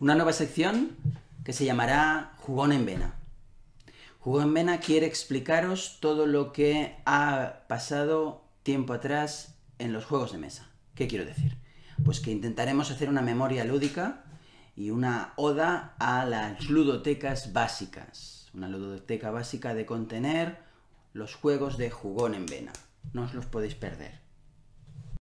una nueva sección que se llamará Jugón en Vena. Jugón en Vena quiere explicaros todo lo que ha pasado tiempo atrás en los juegos de mesa. ¿Qué quiero decir? Pues que intentaremos hacer una memoria lúdica y una oda a las ludotecas básicas. Una ludoteca básica de contener los juegos de jugón en vena. No os los podéis perder.